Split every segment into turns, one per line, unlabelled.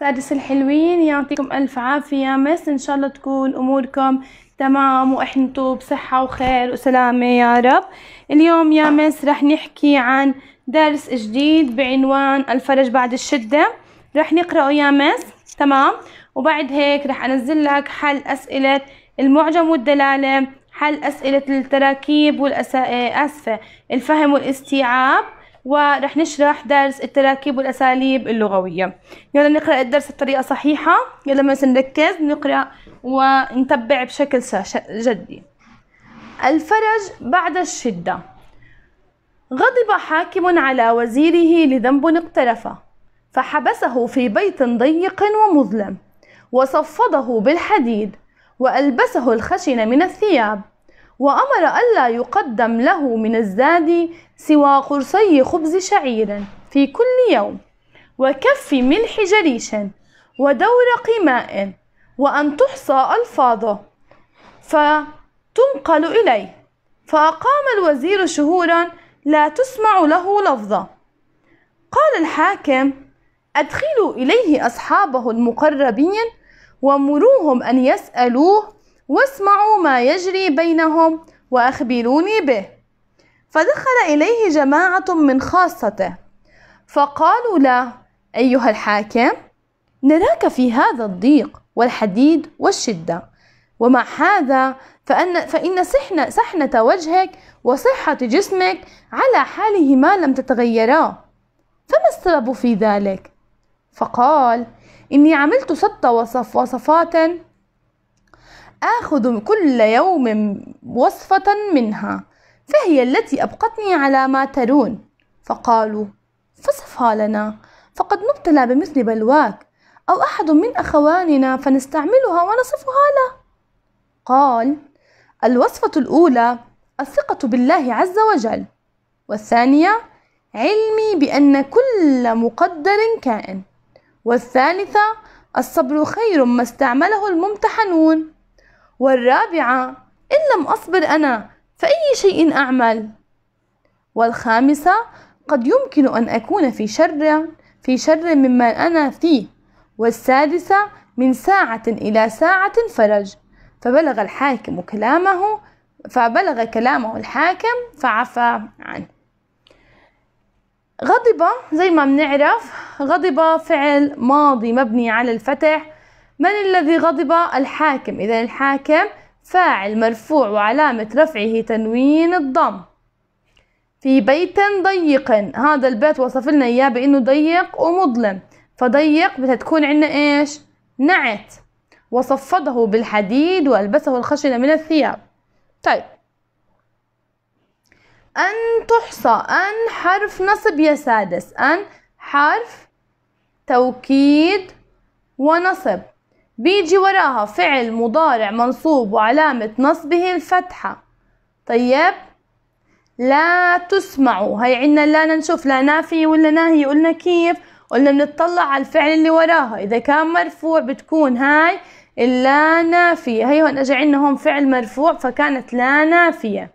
سادس الحلوين يعطيكم ألف عافية مس إن شاء الله تكون أموركم تمام وإحنتوا بصحة وخير وسلامة يا رب اليوم يا مس رح نحكي عن درس جديد بعنوان الفرج بعد الشدة رح نقرأه يا مس تمام وبعد هيك رح أنزل لك حل أسئلة المعجم والدلالة حل أسئلة التراكيب والأسفة آه، الفهم والاستيعاب ورح نشرح درس التراكيب والأساليب اللغوية يلا نقرأ الدرس بطريقة صحيحة يلا بس نركز نقرأ ونتبع بشكل جدي الفرج بعد الشدة غضب حاكم على وزيره لذنب اقترفه فحبسه في بيت ضيق ومظلم وصفده بالحديد وألبسه الخشن من الثياب وأمر ألا يقدم له من الزاد سوى قرصي خبز شعير في كل يوم وكف ملح جريش ودورق ماء وأن تحصى ألفاظه فتنقل إليه فأقام الوزير شهورا لا تسمع له لفظة قال الحاكم أدخلوا إليه أصحابه المقربين ومروهم أن يسألوه واسمعوا ما يجري بينهم وأخبروني به فدخل إليه جماعة من خاصته فقالوا له أيها الحاكم نراك في هذا الضيق والحديد والشدة ومع هذا فأن فإن سحنة, سحنة وجهك وصحة جسمك على حالهما لم تتغيرا فما السبب في ذلك؟ فقال إني عملت ست وصف وصفات آخذ كل يوم وصفة منها فهي التي أبقتني على ما ترون فقالوا فصفها لنا فقد نبتلى بمثل بلواك أو أحد من أخواننا فنستعملها ونصفها له قال الوصفة الأولى الثقة بالله عز وجل والثانية علمي بأن كل مقدر كائن والثالثة الصبر خير ما استعمله الممتحنون والرابعة إن لم أصبر أنا فأي شيء أعمل والخامسة قد يمكن أن أكون في شر في شر مما أنا فيه والسادسة من ساعة إلى ساعة فرج فبلغ الحاكم كلامه فبلغ كلامه الحاكم فعفى عنه غضب زي ما بنعرف غضب فعل ماضي مبني على الفتح من الذي غضب الحاكم إذا الحاكم فاعل مرفوع وعلامة رفعه تنوين الضم في بيت ضيق هذا البيت وصف لنا إياه بأنه ضيق ومظلم فضيق بدها تكون عندنا إيش نعت وصفده بالحديد وألبسه الخشن من الثياب طيب أن تحصى أن حرف نصب يا سادس أن حرف توكيد ونصب بيجي وراها فعل مضارع منصوب وعلامة نصبه الفتحة طيب لا تسمعوا هي عنا لا نشوف لا نافية ولا ناهية قلنا كيف قلنا بنطلع على الفعل اللي وراها إذا كان مرفوع بتكون هاي اللا نافية هي هون أجا عنا هون فعل مرفوع فكانت لا نافية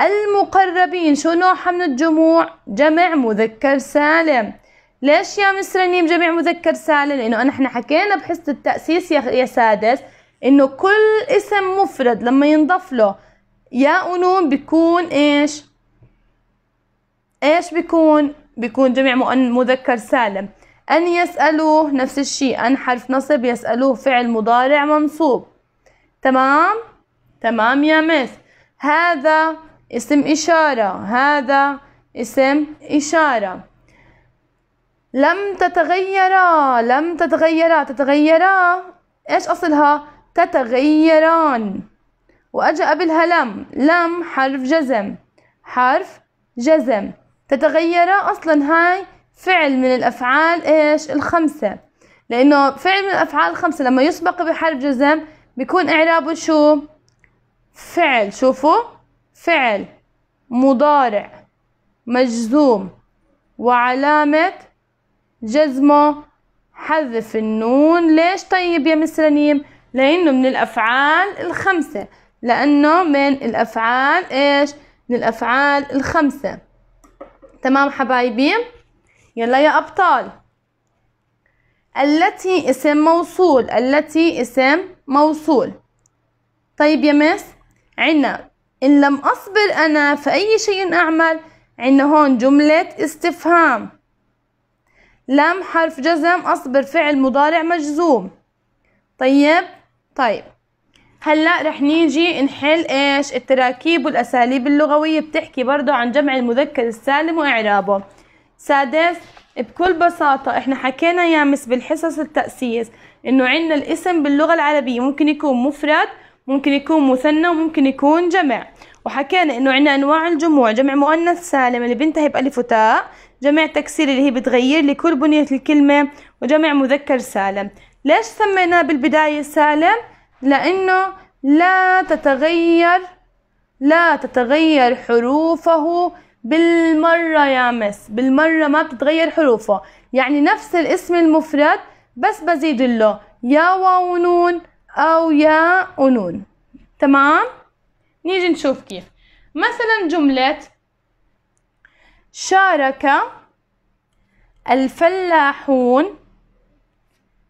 المقربين شو نوعها من الجموع جمع مذكر سالم ليش يا مس رنيم جميع مذكر سالم لانه نحن احنا حكينا بحصه التاسيس يا سادس انه كل اسم مفرد لما ينضاف له ياء ونون بيكون ايش ايش بيكون بيكون جميع مذكر سالم أن يسألوه نفس الشيء أن حرف نصب يسألوه فعل مضارع منصوب تمام تمام يا مس هذا اسم إشارة هذا اسم إشارة لم تتغيرا لم تتغيرا تتغيرا إيش أصلها تتغيران وأجا قبلها لم لم حرف جزم حرف جزم تتغيرا أصلا هاي فعل من الأفعال إيش الخمسة لأنه فعل من الأفعال الخمسة لما يسبق بحرف جزم بيكون إعرابه شو فعل شوفوا فعل مضارع مجزوم وعلامة جزمه حذف النون ليش طيب يا مس رنيم لانه من الافعال الخمسه لانه من الافعال ايش من الافعال الخمسه تمام حبايبي يلا يا ابطال التي اسم موصول التي اسم موصول طيب يا مس عنا إن لم أصبر أنا فأي شيء أعمل عنا هون جملة استفهام لم حرف جزم أصبر فعل مضارع مجزوم طيب طيب هلا رح نيجي نحل ايش التراكيب والاساليب اللغويه بتحكي برضه عن جمع المذكر السالم واعرابه سادس بكل بساطه احنا حكينا يامس بالحصص التاسيس انه عندنا الاسم باللغه العربيه ممكن يكون مفرد ممكن يكون مثنى وممكن يكون جمع وحكينا انه عندنا انواع الجموع جمع مؤنث سالم اللي بينتهي بالف وتاء جمع تكسير اللي هي بتغير لي كل بنية الكلمة وجمع مذكر سالم ليش سميناه بالبداية سالم؟ لأنه لا تتغير لا تتغير حروفه بالمرة يا مس بالمرة ما بتتغير حروفه يعني نفس الاسم المفرد بس بزيد له يا واو أو يا ونون تمام؟ نيجي نشوف كيف مثلا جملة شارك الفلاحون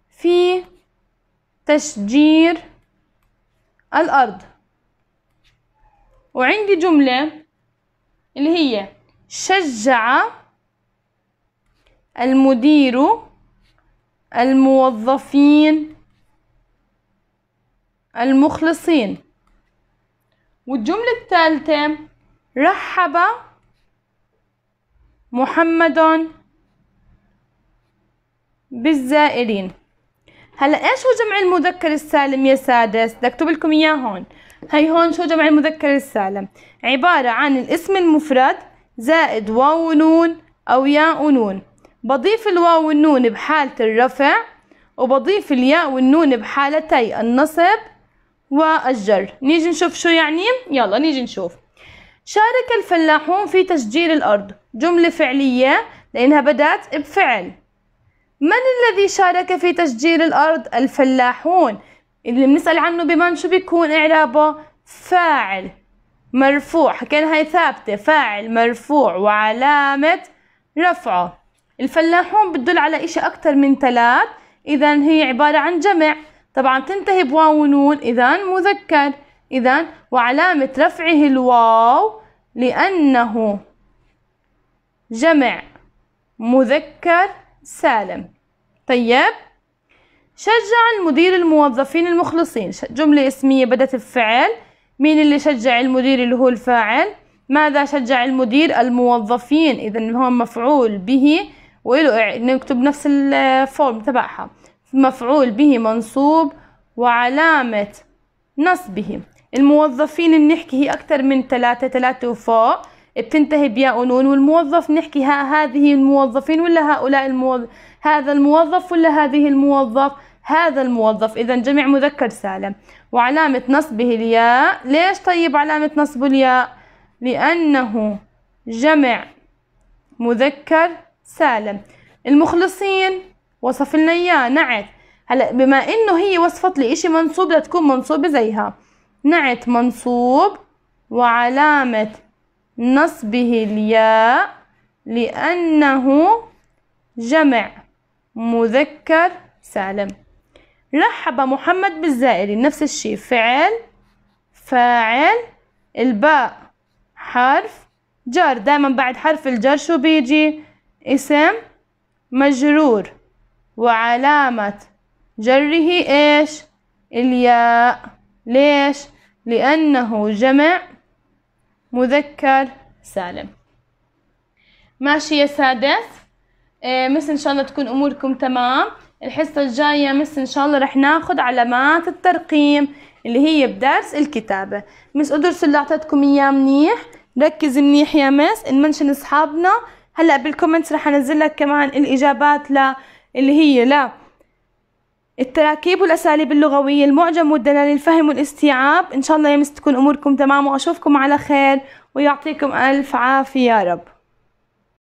في تشجير الأرض وعندي جملة اللي هي شجع المدير الموظفين المخلصين والجملة الثالثة رحب محمد بالزائرين هلا ايش هو جمع المذكر السالم يا سادس بدي اكتب لكم اياه هون هي هون شو جمع المذكر السالم عبارة عن الاسم المفرد زائد واو ونون او ياء ونون بضيف الواو والنون بحالة الرفع وبضيف الياء والنون بحالتي النصب والجر نيجي نشوف شو يعني يلا نيجي نشوف شارك الفلاحون في تشجير الأرض جملة فعلية لأنها بدأت بفعل من الذي شارك في تشجير الأرض؟ الفلاحون اللي بنسأل عنه بمن شو بيكون إعرابه؟ فاعل مرفوع حكينا هاي ثابتة فاعل مرفوع وعلامة رفعه الفلاحون بتدل على إشي أكتر من ثلاث إذا هي عبارة عن جمع طبعا تنتهي بواو ونون إذا مذكر إذا وعلامة رفعه الواو لأنه جمع مذكر سالم طيب شجع المدير الموظفين المخلصين جملة اسمية بدت بفعل مين اللي شجع المدير اللي هو الفاعل ماذا شجع المدير الموظفين إذا هو مفعول به وله نكتب نفس الفورم تبعها مفعول به منصوب وعلامة نصبه الموظفين بنحكي هي أكتر من ثلاثة ثلاثة وفوق بتنتهي بياء ونون والموظف نحكي ها هذه الموظفين ولا هؤلاء الموظف هذا الموظف ولا هذه الموظف هذا الموظف إذا جمع مذكر سالم وعلامة نصبه الياء ليش طيب علامة نصب الياء لأنه جمع مذكر سالم المخلصين وصف لنا إياه نعت هلا بما إنه هي وصفت لي إشي منصوب لتكون منصوبة زيها نعت منصوب وعلامة نصبه الياء لأنه جمع مذكر سالم رحب محمد بالزائر نفس الشيء فعل فاعل الباء حرف جر دائما بعد حرف الجر شو بيجي اسم مجرور وعلامة جره إيش الياء ليش لأنه جمع مذكر سالم ماشي يا سادس إيه، مس ان شاء الله تكون اموركم تمام الحصة الجاية مس ان شاء الله رح ناخد علامات الترقيم اللي هي بدرس الكتابة مس ادرسوا اللي اعطيتكم اياه منيح ركز منيح يا مس المنشن اصحابنا هلا بالكومنتس رح انزل لك كمان الاجابات ل اللي هي لا التراكيب والأساليب اللغوية المعجم والدلالة الفهم والاستيعاب إن شاء الله يمس تكون أموركم تمام وأشوفكم على خير ويعطيكم ألف عافية يا رب